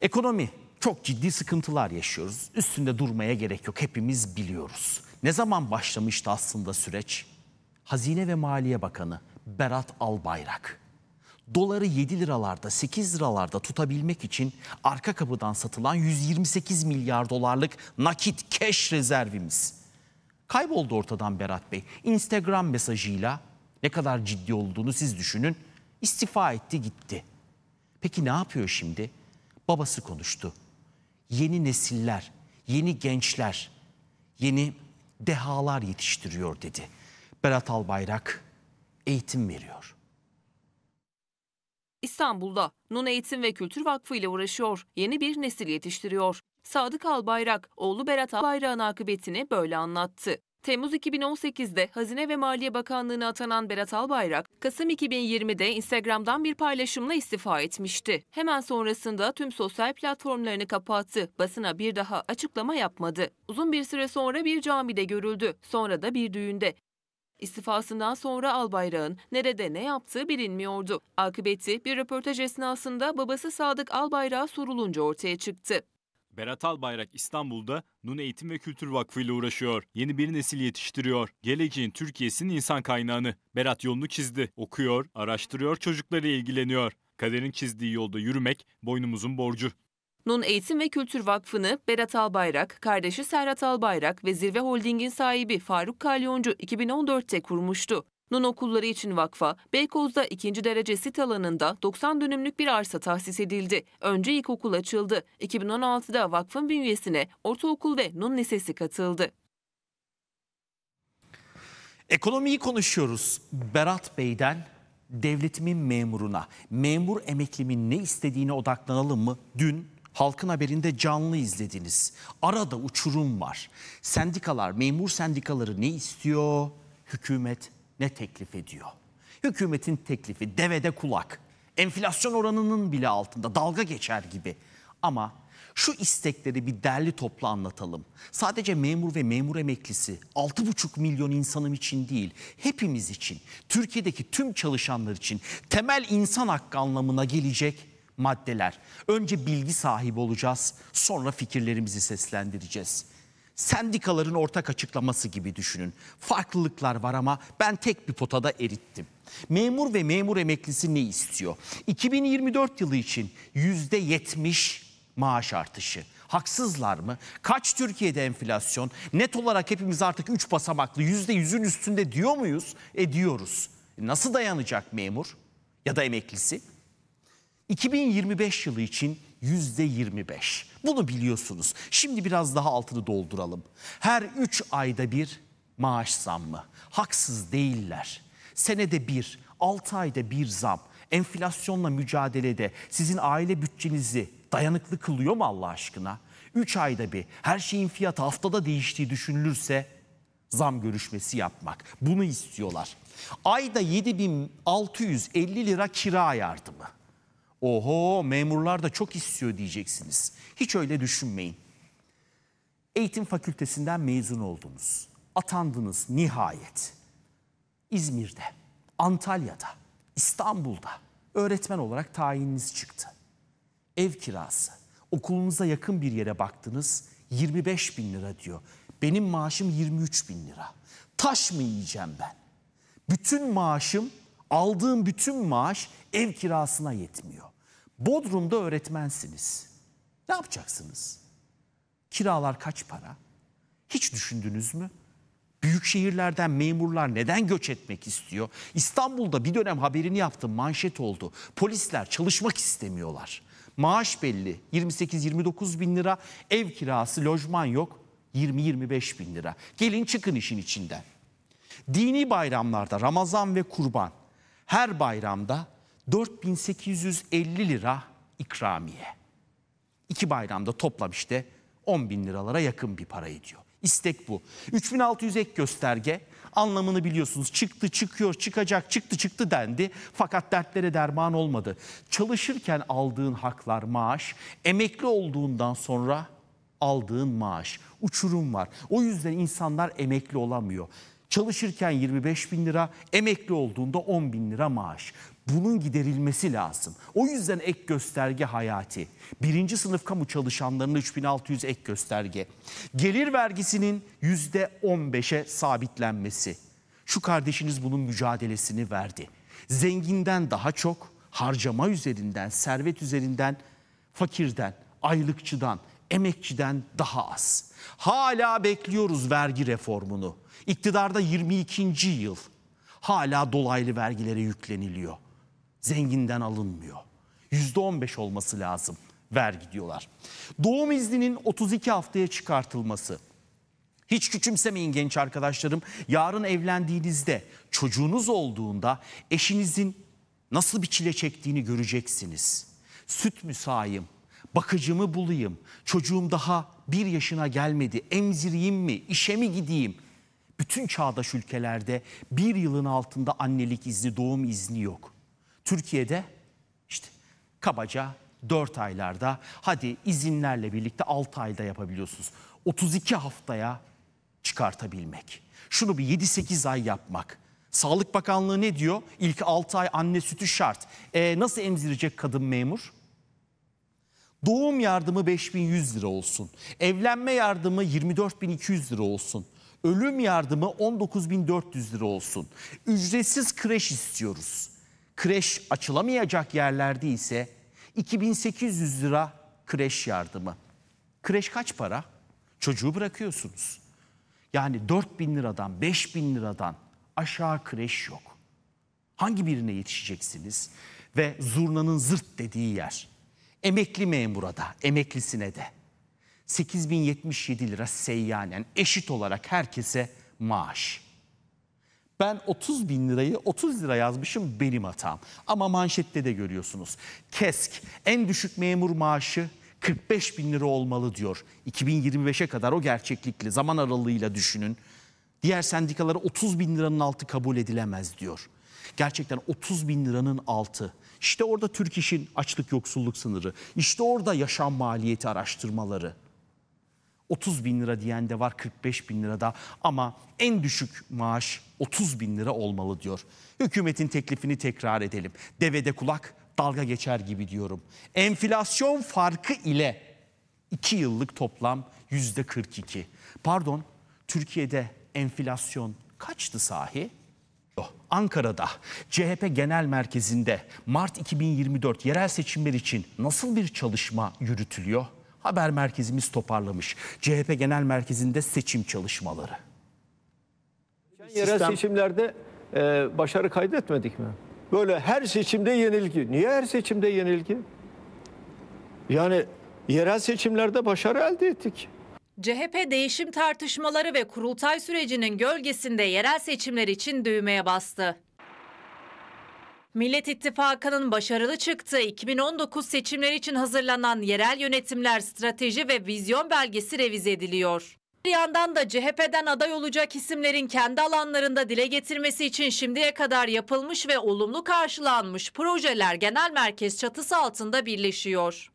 Ekonomi çok ciddi sıkıntılar yaşıyoruz. Üstünde durmaya gerek yok hepimiz biliyoruz. Ne zaman başlamıştı aslında süreç? Hazine ve Maliye Bakanı Berat Albayrak. Doları 7 liralarda 8 liralarda tutabilmek için arka kapıdan satılan 128 milyar dolarlık nakit keş rezervimiz. Kayboldu ortadan Berat Bey. Instagram mesajıyla ne kadar ciddi olduğunu siz düşünün. İstifa etti gitti. Peki ne yapıyor şimdi? babası konuştu. Yeni nesiller, yeni gençler, yeni dehalar yetiştiriyor dedi. Berat Albayrak eğitim veriyor. İstanbul'da Nun Eğitim ve Kültür Vakfı ile uğraşıyor. Yeni bir nesil yetiştiriyor. Sadık Albayrak, oğlu Berat Albayrak'ın akıbetini böyle anlattı. Temmuz 2018'de Hazine ve Maliye Bakanlığı'na atanan Berat Albayrak, Kasım 2020'de Instagram'dan bir paylaşımla istifa etmişti. Hemen sonrasında tüm sosyal platformlarını kapattı. Basına bir daha açıklama yapmadı. Uzun bir süre sonra bir camide görüldü. Sonra da bir düğünde. İstifasından sonra Albayrak'ın nerede ne yaptığı bilinmiyordu. Akıbeti bir röportaj esnasında babası Sadık Albayrak'a sorulunca ortaya çıktı. Berat Albayrak İstanbul'da Nun Eğitim ve Kültür Vakfı ile uğraşıyor. Yeni bir nesil yetiştiriyor. Geleceğin Türkiye'sinin insan kaynağını. Berat yolunu çizdi. Okuyor, araştırıyor, çocuklarıyla ilgileniyor. Kaderin çizdiği yolda yürümek boynumuzun borcu. Nun Eğitim ve Kültür Vakfı'nı Berat Albayrak, kardeşi Serhat Albayrak ve Zirve Holding'in sahibi Faruk Kalyoncu 2014'te kurmuştu. Nun okulları için vakfa, Beykoz'da ikinci derece sit alanında 90 dönümlük bir arsa tahsis edildi. Önce ilkokul açıldı. 2016'da vakfın bünyesine ortaokul ve Nun Lisesi katıldı. Ekonomiyi konuşuyoruz. Berat Bey'den devletimin memuruna, memur emeklimin ne istediğine odaklanalım mı? Dün Halkın haberinde canlı izlediniz. Arada uçurum var. Sendikalar, memur sendikaları ne istiyor? Hükümet ne teklif ediyor? Hükümetin teklifi devede kulak, enflasyon oranının bile altında dalga geçer gibi. Ama şu istekleri bir derli toplu anlatalım. Sadece memur ve memur emeklisi 6,5 milyon insanım için değil, hepimiz için, Türkiye'deki tüm çalışanlar için temel insan hakkı anlamına gelecek maddeler. Önce bilgi sahibi olacağız, sonra fikirlerimizi seslendireceğiz sendikaların ortak açıklaması gibi düşünün. Farklılıklar var ama ben tek bir potada erittim. Memur ve memur emeklisi ne istiyor? 2024 yılı için %70 maaş artışı. Haksızlar mı? Kaç Türkiye'de enflasyon? Net olarak hepimiz artık 3 basamaklı %100'ün üstünde diyor muyuz? E diyoruz. E, nasıl dayanacak memur ya da emeklisi? 2025 yılı için yüzde 25. Bunu biliyorsunuz. Şimdi biraz daha altını dolduralım. Her 3 ayda bir maaş zammı. Haksız değiller. Senede bir, 6 ayda bir zam. Enflasyonla mücadelede sizin aile bütçenizi dayanıklı kılıyor mu Allah aşkına? 3 ayda bir her şeyin fiyatı haftada değiştiği düşünülürse zam görüşmesi yapmak. Bunu istiyorlar. Ayda 7650 lira kira yardımı. Oho memurlar da çok istiyor diyeceksiniz. Hiç öyle düşünmeyin. Eğitim fakültesinden mezun oldunuz. Atandınız nihayet. İzmir'de, Antalya'da, İstanbul'da öğretmen olarak tayininiz çıktı. Ev kirası, okulunuza yakın bir yere baktınız 25 bin lira diyor. Benim maaşım 23 bin lira. Taş mı yiyeceğim ben? Bütün maaşım, aldığım bütün maaş ev kirasına yetmiyor. Bodrum'da öğretmensiniz. Ne yapacaksınız? Kiralar kaç para? Hiç düşündünüz mü? Büyük şehirlerden memurlar neden göç etmek istiyor? İstanbul'da bir dönem haberini yaptım, manşet oldu. Polisler çalışmak istemiyorlar. Maaş belli 28-29 bin lira, ev kirası, lojman yok 20-25 bin lira. Gelin çıkın işin içinden. Dini bayramlarda Ramazan ve kurban her bayramda 4850 lira ikramiye. İki bayramda toplam işte 10 bin liralara yakın bir para ediyor. İstek bu. 3600 ek gösterge anlamını biliyorsunuz. Çıktı çıkıyor çıkacak çıktı çıktı dendi fakat dertlere derman olmadı. Çalışırken aldığın haklar maaş emekli olduğundan sonra aldığın maaş uçurum var. O yüzden insanlar emekli olamıyor. Çalışırken 25 bin lira, emekli olduğunda 10 bin lira maaş. Bunun giderilmesi lazım. O yüzden ek gösterge hayati. Birinci sınıf kamu çalışanlarının 3600 ek gösterge. Gelir vergisinin %15'e sabitlenmesi. Şu kardeşiniz bunun mücadelesini verdi. Zenginden daha çok harcama üzerinden, servet üzerinden, fakirden, aylıkçıdan, emekçiden daha az. Hala bekliyoruz vergi reformunu. İktidarda 22. yıl. Hala dolaylı vergilere yükleniliyor. Zenginden alınmıyor. %15 olması lazım vergi diyorlar. Doğum izninin 32 haftaya çıkartılması. Hiç küçümsemeyin genç arkadaşlarım. Yarın evlendiğinizde, çocuğunuz olduğunda eşinizin nasıl bir çile çektiğini göreceksiniz. Süt müsayim, bakıcımı bulayım, çocuğum daha bir yaşına gelmedi, emzireyim mi, işe mi gideyim? Bütün çağdaş ülkelerde bir yılın altında annelik izni, doğum izni yok. Türkiye'de işte kabaca 4 aylarda hadi izinlerle birlikte 6 ayda yapabiliyorsunuz. 32 haftaya çıkartabilmek. Şunu bir 7-8 ay yapmak. Sağlık Bakanlığı ne diyor? İlk 6 ay anne sütü şart. E, nasıl emzirecek kadın memur? Doğum yardımı 5100 lira olsun. Evlenme yardımı 24200 lira olsun. Ölüm yardımı 19400 lira olsun. Ücretsiz kreş istiyoruz. Kreş açılamayacak yerlerde ise 2800 lira kreş yardımı. Kreş kaç para? Çocuğu bırakıyorsunuz. Yani 4000 liradan, 5000 liradan aşağı kreş yok. Hangi birine yetişeceksiniz? Ve zurnanın zırt dediği yer. Emekli memura da, emeklisine de 8077 lira seyyanen eşit olarak herkese maaş. Ben 30 bin lirayı 30 lira yazmışım benim hatam. Ama manşette de görüyorsunuz. KESK en düşük memur maaşı 45 bin lira olmalı diyor. 2025'e kadar o gerçeklikli zaman aralığıyla düşünün. Diğer sendikaları 30 bin liranın altı kabul edilemez diyor. Gerçekten 30 bin liranın altı. İşte orada Türk İş'in açlık yoksulluk sınırı. İşte orada yaşam maliyeti araştırmaları. 30 bin lira diyen de var 45 bin lirada ama en düşük maaş 30 bin lira olmalı diyor. Hükümetin teklifini tekrar edelim. Devede kulak dalga geçer gibi diyorum. Enflasyon farkı ile 2 yıllık toplam yüzde 42. Pardon Türkiye'de enflasyon kaçtı sahi? Ankara'da CHP Genel Merkezi'nde Mart 2024 yerel seçimler için nasıl bir çalışma yürütülüyor? Haber merkezimiz toparlamış. CHP Genel Merkezi'nde seçim çalışmaları. Sistem... Yerel seçimlerde e, başarı kaydetmedik mi? Böyle her seçimde yenilgi. Niye her seçimde yenilgi? Yani yerel seçimlerde başarı elde ettik. CHP değişim tartışmaları ve kurultay sürecinin gölgesinde yerel seçimler için düğmeye bastı. Millet İttifakı'nın başarılı çıktığı 2019 seçimleri için hazırlanan yerel yönetimler strateji ve vizyon belgesi revize ediliyor. Bir yandan da CHP'den aday olacak isimlerin kendi alanlarında dile getirmesi için şimdiye kadar yapılmış ve olumlu karşılanmış projeler genel merkez çatısı altında birleşiyor.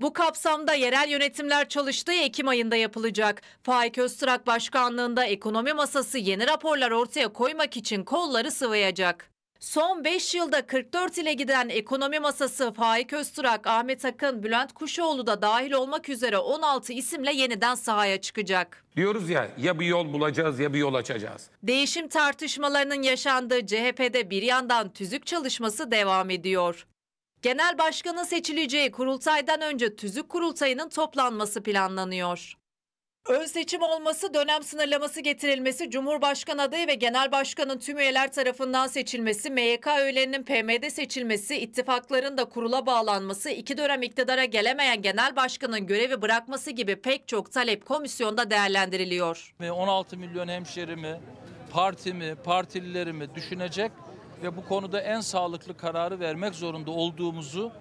Bu kapsamda yerel yönetimler çalıştığı Ekim ayında yapılacak. Faik Öztürk başkanlığında ekonomi masası yeni raporlar ortaya koymak için kolları sıvayacak. Son 5 yılda 44 ile giden ekonomi masası Faik Öztürk, Ahmet Akın, Bülent Kuşoğlu da dahil olmak üzere 16 isimle yeniden sahaya çıkacak. Diyoruz ya ya bir yol bulacağız ya bir yol açacağız. Değişim tartışmalarının yaşandığı CHP'de bir yandan tüzük çalışması devam ediyor. Genel başkanın seçileceği kurultaydan önce tüzük kurultayının toplanması planlanıyor. Ön seçim olması, dönem sınırlaması getirilmesi, Cumhurbaşkanı adayı ve Genel Başkan'ın tüm üyeler tarafından seçilmesi, MYK üyelerinin PM'de seçilmesi, ittifakların da kurula bağlanması, iki dönem iktidara gelemeyen Genel Başkan'ın görevi bırakması gibi pek çok talep komisyonda değerlendiriliyor. 16 milyon hemşerimi, partimi, partililerimi düşünecek ve bu konuda en sağlıklı kararı vermek zorunda olduğumuzu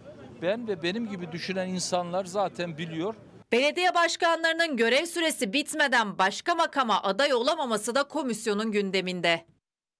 ben ve benim gibi düşünen insanlar zaten biliyor. Belediye başkanlarının görev süresi bitmeden başka makama aday olamaması da komisyonun gündeminde.